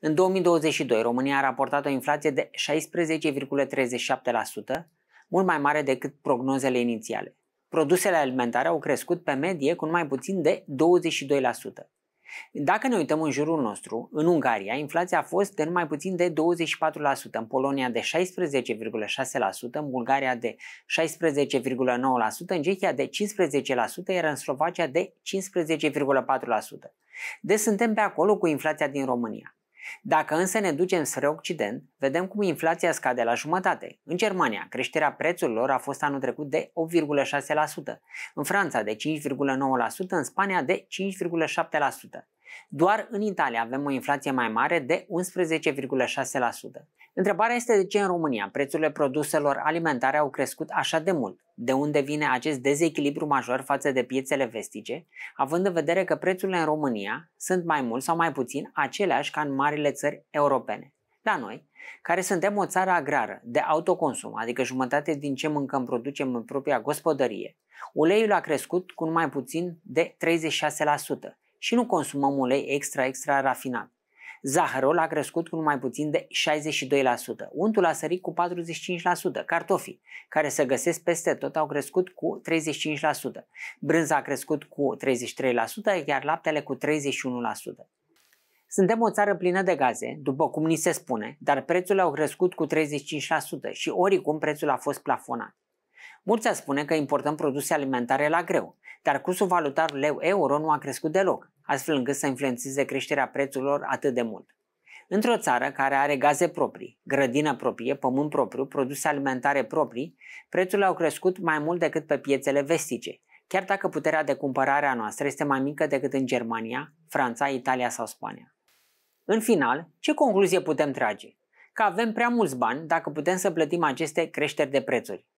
În 2022, România a raportat o inflație de 16,37%, mult mai mare decât prognozele inițiale. Produsele alimentare au crescut pe medie cu mai puțin de 22%. Dacă ne uităm în jurul nostru, în Ungaria, inflația a fost de numai puțin de 24%, în Polonia de 16,6%, în Bulgaria de 16,9%, în Cehia de 15%, iar în Slovacia de 15,4%. Deci suntem pe acolo cu inflația din România. Dacă însă ne ducem spre Occident, vedem cum inflația scade la jumătate. În Germania, creșterea prețurilor a fost anul trecut de 8,6%, în Franța de 5,9%, în Spania de 5,7%. Doar în Italia avem o inflație mai mare de 11,6%. Întrebarea este de ce în România prețurile produselor alimentare au crescut așa de mult. De unde vine acest dezechilibru major față de piețele vestice, având în vedere că prețurile în România sunt mai mult sau mai puțin aceleași ca în marile țări europene? La noi, care suntem o țară agrară, de autoconsum, adică jumătate din ce mâncăm producem în propria gospodărie, uleiul a crescut cu numai puțin de 36%, și nu consumăm ulei extra, extra rafinat. Zahărul a crescut cu numai puțin de 62%, untul a sărit cu 45%, cartofii, care se găsesc peste tot, au crescut cu 35%, brânza a crescut cu 33%, iar laptele cu 31%. Suntem o țară plină de gaze, după cum ni se spune, dar prețurile au crescut cu 35% și oricum prețul a fost plafonat. Mulți spune că importăm produse alimentare la greu, dar cursul valutar leu-euro nu a crescut deloc, astfel încât să influențeze creșterea prețurilor atât de mult. Într-o țară care are gaze proprii, grădină proprie, pământ propriu, produse alimentare proprii, prețurile au crescut mai mult decât pe piețele vestice, chiar dacă puterea de cumpărare a noastră este mai mică decât în Germania, Franța, Italia sau Spania. În final, ce concluzie putem trage? Că avem prea mulți bani dacă putem să plătim aceste creșteri de prețuri.